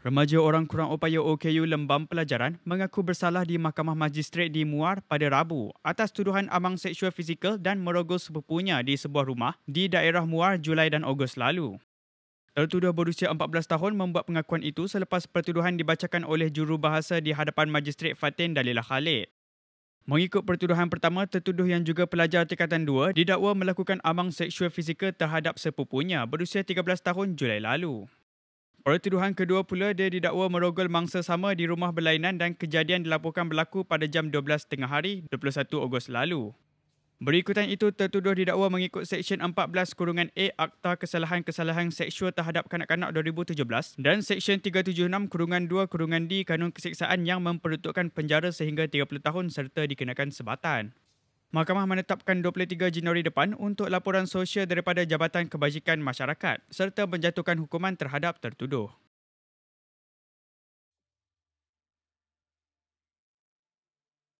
Remaja orang kurang upaya OKU Lembam Pelajaran mengaku bersalah di Mahkamah Majistret di Muar pada Rabu atas tuduhan amang seksual fizikal dan merogol sepupunya di sebuah rumah di daerah Muar Julai dan Ogos lalu. Tertuduh berusia 14 tahun membuat pengakuan itu selepas pertuduhan dibacakan oleh jurubahasa di hadapan Majistret Fatin Dalilah Khalid. Mengikut pertuduhan pertama, tertuduh yang juga pelajar tingkatan 2 didakwa melakukan amang seksual fizikal terhadap sepupunya berusia 13 tahun Julai lalu. Oleh tuduhan kedua pula, dia didakwa merogol mangsa sama di rumah berlainan dan kejadian dilaporkan berlaku pada jam 12.30 hari 21 Ogos lalu. Berikutan itu, tertuduh didakwa mengikut Seksyen 14 Kurungan A Akta Kesalahan-Kesalahan Seksual Terhadap Kanak-Kanak 2017 dan Seksyen 376 Kurungan 2 Kurungan D Kanun Kesiksaan yang memperuntukkan penjara sehingga 30 tahun serta dikenakan sebatan. Mahkamah menetapkan 23 Januari depan untuk laporan sosial daripada Jabatan Kebajikan Masyarakat serta menjatuhkan hukuman terhadap tertuduh.